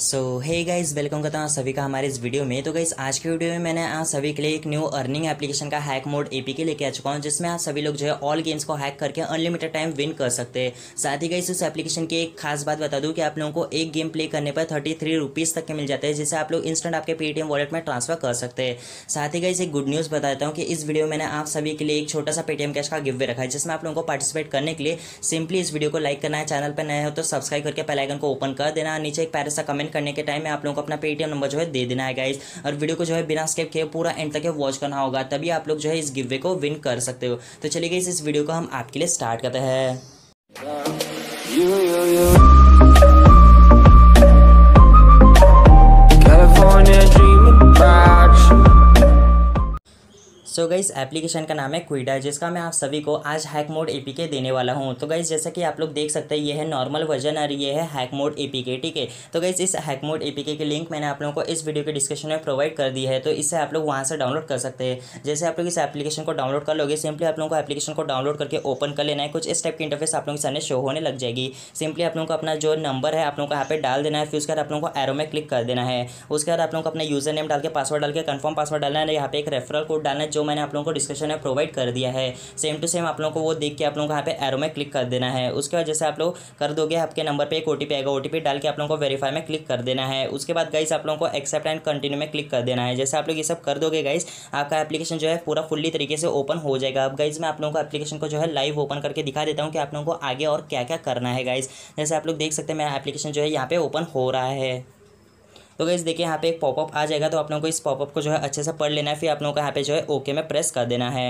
सो hey guys welcome करता हूँ सभी का हमारे इस वीडियो में तो गाइज आज के वीडियो में मैंने आप सभी के लिए एक न्यू अर्निंग एप्लीकेशन का हैक मोड के लेके आ चुका हूँ जिसमें आप सभी लोग जो है ऑल गेम्स को हैक करके अनलिमिटेड टाइम विन कर सकते हैं साथ ही गाइज उस एप्लीकेशन की एक खास बात बता दूँ कि आप लोगों को एक गेम प्ले करने पर थर्टी थ्री रुपीज़ तक के मिल जाते हैं जिसे आप लोग इंस्टेंट आपके पेटीएम वॉलेट में ट्रांसफर कर सकते हैं साथ ही गाइज एक गुड न्यूज़ बता देता हूँ कि इस वीडियो में मैंने आप सभी के लिए एक छोटा सा पेटीएम कैश का गिफ्ट रखा है जिसमें आप लोगों को पार्टिसिपेट करने के लिए सिंपली इस वीडियो को लाइक करना है चैनल पर नए हो तो सब्सक्राइब करके पहलाइकन को ओपन कर देना नीचे एक पैरस का कमेंट पेमेंट करने के टाइम में आप लोगों को अपना पेटीएम नंबर जो है दे देना है गाइज और वीडियो को जो है बिना स्केप किए पूरा एंड तक वॉच करना होगा तभी आप लोग जो है इस गिवे को विन कर सकते हो तो चलिए गई इस वीडियो को हम आपके लिए स्टार्ट करते हैं सो so गाइज़ एप्लीकेशन का नाम है क्विडा जिसका मैं आप सभी को आज हैक मोड एपीके देने वाला हूँ तो गाइज़ जैसा कि आप लोग देख सकते हैं ये है नॉर्मल वर्जन और ये है हैक मोड एपीके ठीक है तो गाइज़ इस हैक मोड एपीके की लिंक मैंने आप लोगों को इस वीडियो के डिस्क्रिप्शन में प्रोवाइड कर दी है तो इससे आप लोग वहाँ से डाउनलोड कर सकते हैं जैसे आप लोग इस एप्लीकेशन को डाउनलोड कर लोगे सिंपली आप लोगों को एप्लीकेशन को डाउनलोड करके ओपन कर लेना है कुछ इस टाइप की इंटरफेस आप लोगों के सामने शो होने लग जाएगी सिंपली आप लोगों को अपना जो नंबर है आप लोगों को यहाँ पे डाल देना है फिर उसके बाद आप लोगों को एरो में क्लिक कर देना है उसके बाद आप लोगों को अपना यूजर नेम डाल के पासवर्ड डाल के कन्फर्म पासवर्ड डालना है यहाँ पे एक रेफरल कोड डालना है जो मैंने आप लोगों को डिस्क्रिप्शन में प्रोवाइड कर दिया है सेम टू सेम आप लोगों को वो देख के आप लोगों को यहाँ पे एरो में क्लिक कर देना है उसके बाद जैसे आप लोग कर दोगे आपके नंबर पर एक ओ आएगा ओ डाल के आप लोगों को वेरीफाई में क्लिक कर देना है उसके बाद गाइस आप लोगों को एक्सेप्ट एंड कंटिन्यू में क्लिक कर देना है जैसे आप लोग ये सब कर दोगे गाइस आपका एप्लीकेशन जो है पूरा फुल्ली तरीके से ओपन हो जाएगा अब गाइज मैं आप लोगों को एप्लीकेशन को जो है लाइव ओपन करके दिखा देता हूँ कि आप लोगों को आगे और क्या क्या करना है गाइज जैसे आप लोग देख सकते हैं मेरा एप्लीकेशन जो है यहाँ पे ओपन हो रहा है तो गैस देखिए यहाँ पे एक पॉपअप आ जाएगा तो आप लोगों को इस पॉपअप को जो है अच्छे से पढ़ लेना है फिर आप लोगों को यहाँ पे जो है ओके में प्रेस कर देना है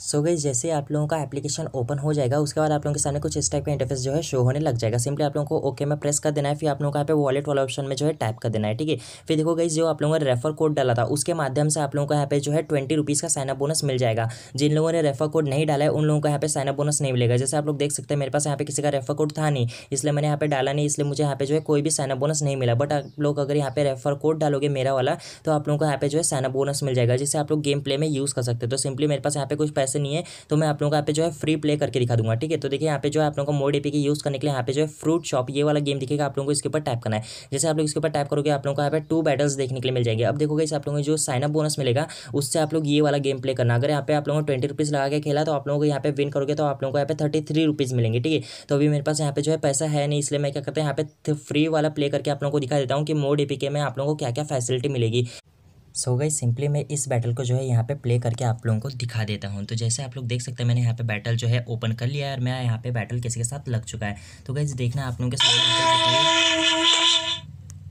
सो so गई जैसे आप लोगों का एप्लीकेशन ओपन हो जाएगा उसके बाद आप लोगों के सामने कुछ इस टाइप का इंटरफेस जो है शो होने लग जाएगा सिंपली आप लोगों को ओके में प्रेस कर देना है फिर आप लोगों का यहाँ पे वॉलेट वाला ऑप्शन में जो है टैप कर देना है ठीक है फिर देखो गई जो आप लोगों ने रेफर कोड डाला था उसके माध्यम से आप लोगों को यहाँ पे जो है ट्वेंटी रुपीज़ का साइनअप बोनस मिल जाएगा जिन लोगों ने रेफर कोड नहीं डाला है उन लोगों को यहाँ पे साइनअप बोनस नहीं मिलेगा जैसे आप लोग देख सकते हैं मेरे पास यहाँ पे किसी का रेफर कोड था नहीं इसलिए मैंने यहाँ पे डाला नहीं इसलिए मुझे यहाँ पे जो है कोई भी साइनअप बोनस नहीं मिला बट आप लोग अगर यहाँ पे रेफर कोड डालोगे मेरा वाला तो आप लोगों को यहाँ पे जो है साइनअप बोनस मिल जाएगा जिससे आप लोग गेम प्ले में यूज़ कर सकते हो तो सिंपली मेरे पास यहाँ पे कुछ ऐसे नहीं है तो मैं आप लोगों को यहाँ पे जो है फ्री प्ले करके दिखा दूंगा ठीक है तो देखिए यहाँ पे जो है आप लोगों को मोड एपी के यूज़ करने के लिए यहाँ पे जो है फ्रूट शॉप ये वाला गेम दिखेगा आप लोगों को इसके ऊपर टाइप करना है जैसे आप लोग इसके ऊपर टाइप करोगे आप लोगों को यहाँ पे टू बैटल्स देखने के लिए मिल जाएंगे अब देखोगे इस आप लोगों को जो साइनअप बोनस मिलेगा उससे आप लोग ये वाला गेम प्ले करना अगर यहाँ पे आप लोगों को ट्वेंटी रुपीज़ लगा के खेला तो आप लोगों को यहाँ पे विन करोगे तो आप लोगों को यहाँ पे थर्टी थ्री रुपीज़ मिलेंगे ठीक है तो अभी मेरे पास यहाँ पे जो है पैसा है नहीं इसलिए मैं क्या करता हूँ यहाँ पे फ्री वाला प्ले करके आप लोगों को दिखा देता हूँ कि मोड के में आप लोगों को क्या क्या फैसिलिटी मिलेगी सो गई सिंपली मैं इस बैटल को जो है यहाँ पे प्ले करके आप लोगों को दिखा देता हूँ तो जैसे आप लोग देख सकते हैं मैंने यहाँ पे बैटल जो है ओपन कर लिया है और मैं यहाँ पे बैटल किसी के साथ लग चुका है तो गई देखना आप लोगों के साथ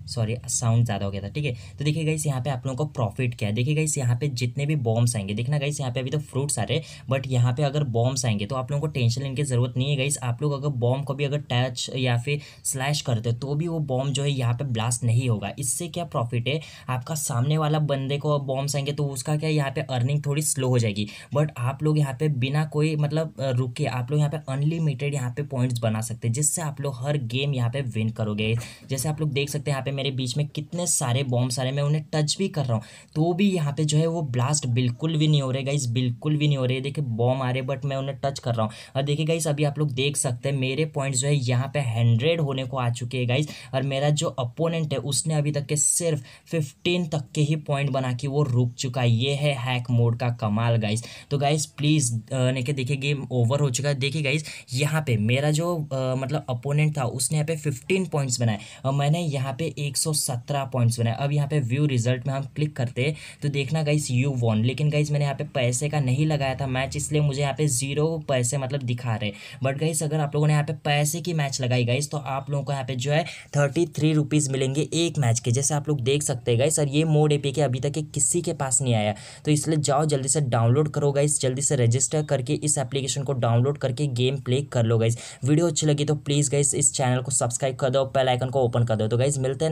सॉरी साउंड ज़्यादा हो गया था ठीक है तो देखिए गई यहाँ पे आप लोगों को प्रॉफिट क्या है देखिए गाइस यहाँ पे जितने भी बॉम्ब्स आएंगे देखना इस यहाँ पे अभी तो फ्रूट्स आ रहे बट यहाँ पे अगर बॉम्ब्स आएंगे तो आप लोगों को टेंशन लेने की ज़रूरत नहीं है गई आप लोग अगर बॉम्ब को भी अगर टच या फिर स्लैश करते तो भी वो बॉम्ब जो है यहाँ पर ब्लास्ट नहीं होगा इससे क्या प्रॉफिट है आपका सामने वाला बंदे को बॉम्ब्स आएंगे तो उसका क्या यहाँ पर अर्निंग थोड़ी स्लो हो जाएगी बट आप लोग यहाँ पर बिना कोई मतलब रुके आप लोग यहाँ पर अनलिमिटेड यहाँ पर पॉइंट्स बना सकते हैं जिससे आप लोग हर गेम यहाँ पर विन करोगे जैसे आप लोग देख सकते हैं यहाँ पे मेरे मेरे बीच में कितने सारे बॉम्ब्स आ रहे हैं मैं उन्हें टच भी कर रहा हूँ तो भी यहाँ पे जो है वो ब्लास्ट बिल्कुल भी नहीं हो रहे गाइस बिल्कुल भी नहीं हो रहे देखिए बॉम्ब आ रहे बट मैं उन्हें टच कर रहा हूँ और देखिए गाइस अभी आप लोग देख सकते हैं मेरे पॉइंट्स जो है यहाँ पे हंड्रेड होने को आ चुके हैं गाइस और मेरा जो अपोनेंट है उसने अभी तक के सिर्फ फिफ्टीन तक के ही पॉइंट बना के वो रुक चुका है ये है हैक मोड का कमाल गाइस तो गाइस प्लीज़ ने के देखिए गेम ओवर हो चुका है देखिए गाइस यहाँ पे मेरा जो आ, मतलब अपोनेंट था उसने यहाँ पे फिफ्टीन पॉइंट्स बनाए और मैंने यहाँ पे 117 पॉइंट्स बनाए अब यहाँ पे व्यू रिजल्ट में हम क्लिक करते तो देखना गाइस यू वॉन लेकिन गाइस मैंने यहाँ पे पैसे का नहीं लगाया था मैच इसलिए मुझे यहाँ पे जीरो पैसे मतलब दिखा रहे बट गाइस अगर आप लोगों ने यहाँ पे पैसे की मैच लगाई गाइस तो आप लोगों को यहाँ पे जो है थर्टी थ्री रुपीज़ मिलेंगे एक मैच के जैसे आप लोग देख सकते हैं गाइस और ये मोड ए के अभी तक किसी के पास नहीं आया तो इसलिए जाओ जल्दी से डाउनलोड करो गाइस जल्दी से रजिस्टर करके इस एप्लीकेशन को डाउनलोड करके गेम प्ले कर लो गाइस वीडियो अच्छी लगी तो प्लीज़ गाइस इस चैनल को सब्सक्राइब कर दो बेल आइकन को ओपन कर दो तो गाइस मिलते हैं